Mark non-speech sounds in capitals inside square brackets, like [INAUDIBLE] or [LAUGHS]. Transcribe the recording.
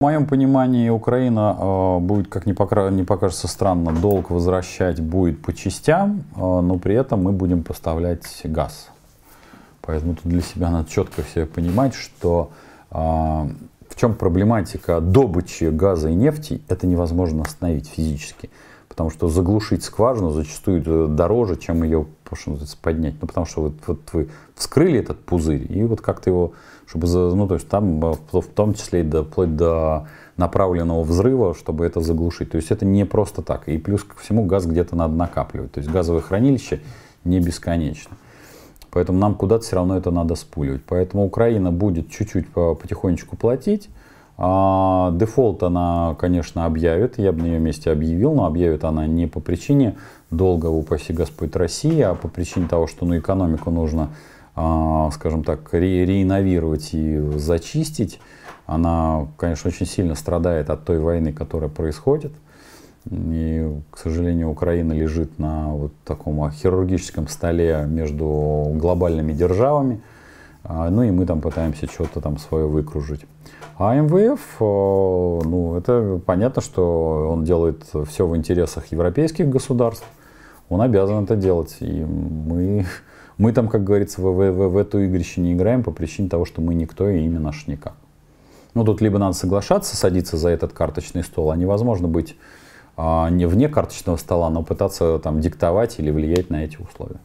В моем понимании Украина э, будет, как не, покра... не покажется странно, долг возвращать будет по частям, э, но при этом мы будем поставлять газ. Поэтому тут для себя надо четко все понимать, что э, в чем проблематика добычи газа и нефти, это невозможно остановить физически потому что заглушить скважину зачастую дороже, чем ее что называется, поднять. Ну, потому что вот, вот вы вскрыли этот пузырь, и вот как-то его, чтобы, ну, то есть там а, в, в том числе и до, вплоть до направленного взрыва, чтобы это заглушить. То есть это не просто так. И плюс ко всему газ где-то надо накапливать. То есть газовое хранилище не бесконечно. Поэтому нам куда-то все равно это надо спуливать. Поэтому Украина будет чуть-чуть потихонечку платить, а, дефолт она, конечно, объявит, я бы на ее месте объявил, но объявит она не по причине долга упаси Господь, России, а по причине того, что ну, экономику нужно, а, скажем так, ре реиновировать и зачистить. Она, конечно, очень сильно страдает от той войны, которая происходит. И, к сожалению, Украина лежит на вот таком хирургическом столе между глобальными державами – а, ну и мы там пытаемся что-то там свое выкружить. А МВФ, э, ну это понятно, что он делает все в интересах европейских государств, он обязан это делать, и мы, [LAUGHS] мы там, как говорится, в, в, в эту игрище не играем по причине того, что мы никто и имя наш никак. Ну тут либо надо соглашаться, садиться за этот карточный стол, а невозможно быть а, не вне карточного стола, но пытаться там диктовать или влиять на эти условия.